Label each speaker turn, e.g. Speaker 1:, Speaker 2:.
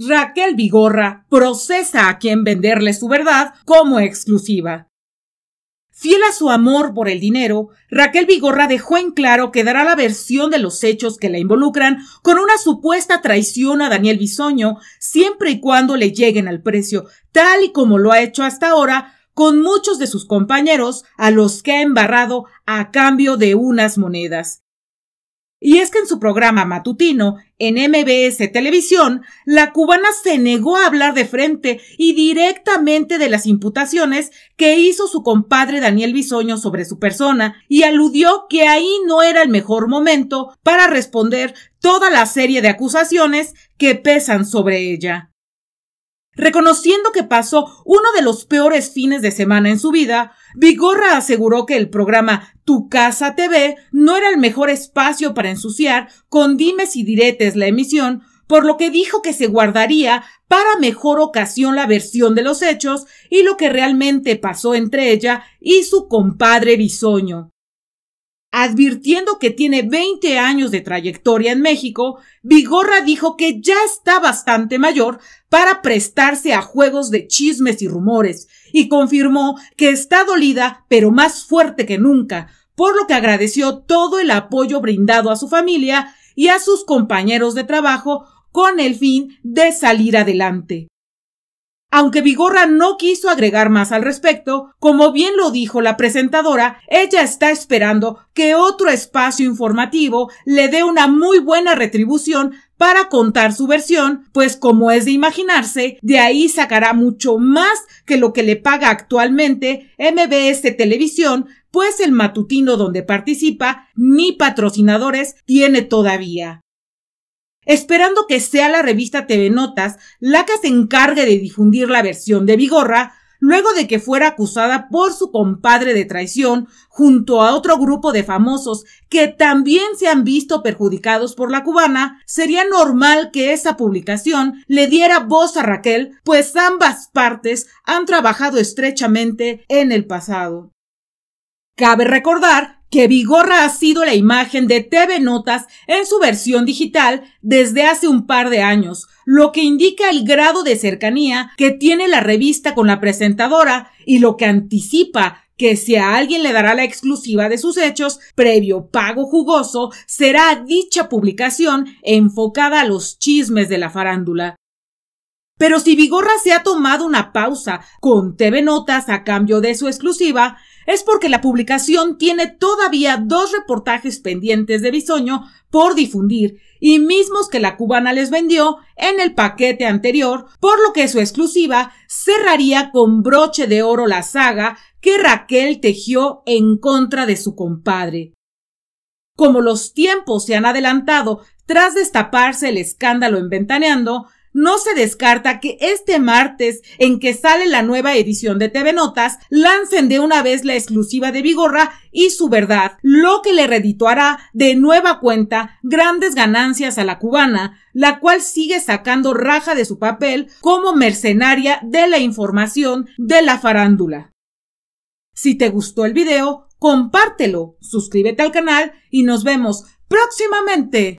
Speaker 1: Raquel Vigorra procesa a quien venderle su verdad como exclusiva. Fiel a su amor por el dinero, Raquel Vigorra dejó en claro que dará la versión de los hechos que la involucran con una supuesta traición a Daniel Bisoño, siempre y cuando le lleguen al precio, tal y como lo ha hecho hasta ahora con muchos de sus compañeros a los que ha embarrado a cambio de unas monedas. Y es que en su programa matutino, en MBS Televisión, la cubana se negó a hablar de frente y directamente de las imputaciones que hizo su compadre Daniel Bisoño sobre su persona y aludió que ahí no era el mejor momento para responder toda la serie de acusaciones que pesan sobre ella. Reconociendo que pasó uno de los peores fines de semana en su vida, Vigorra aseguró que el programa Tu Casa TV no era el mejor espacio para ensuciar con dimes y diretes la emisión, por lo que dijo que se guardaría para mejor ocasión la versión de los hechos y lo que realmente pasó entre ella y su compadre bisoño. Advirtiendo que tiene 20 años de trayectoria en México, Vigorra dijo que ya está bastante mayor para prestarse a juegos de chismes y rumores, y confirmó que está dolida pero más fuerte que nunca, por lo que agradeció todo el apoyo brindado a su familia y a sus compañeros de trabajo con el fin de salir adelante. Aunque Bigorra no quiso agregar más al respecto, como bien lo dijo la presentadora, ella está esperando que otro espacio informativo le dé una muy buena retribución para contar su versión, pues como es de imaginarse, de ahí sacará mucho más que lo que le paga actualmente MBS Televisión, pues el matutino donde participa ni patrocinadores tiene todavía esperando que sea la revista TV Notas la que se encargue de difundir la versión de Vigorra, luego de que fuera acusada por su compadre de traición junto a otro grupo de famosos que también se han visto perjudicados por la cubana, sería normal que esa publicación le diera voz a Raquel, pues ambas partes han trabajado estrechamente en el pasado. Cabe recordar que Vigorra ha sido la imagen de TV Notas en su versión digital desde hace un par de años, lo que indica el grado de cercanía que tiene la revista con la presentadora y lo que anticipa que si a alguien le dará la exclusiva de sus hechos, previo pago jugoso, será dicha publicación enfocada a los chismes de la farándula. Pero si Vigorra se ha tomado una pausa con TV Notas a cambio de su exclusiva, es porque la publicación tiene todavía dos reportajes pendientes de Bisoño por difundir y mismos que la cubana les vendió en el paquete anterior, por lo que su exclusiva cerraría con broche de oro la saga que Raquel tejió en contra de su compadre. Como los tiempos se han adelantado tras destaparse el escándalo en Ventaneando, no se descarta que este martes, en que sale la nueva edición de TV Notas, lancen de una vez la exclusiva de Vigorra y su verdad, lo que le redituará de nueva cuenta grandes ganancias a la cubana, la cual sigue sacando raja de su papel como mercenaria de la información de la farándula. Si te gustó el video, compártelo, suscríbete al canal y nos vemos próximamente.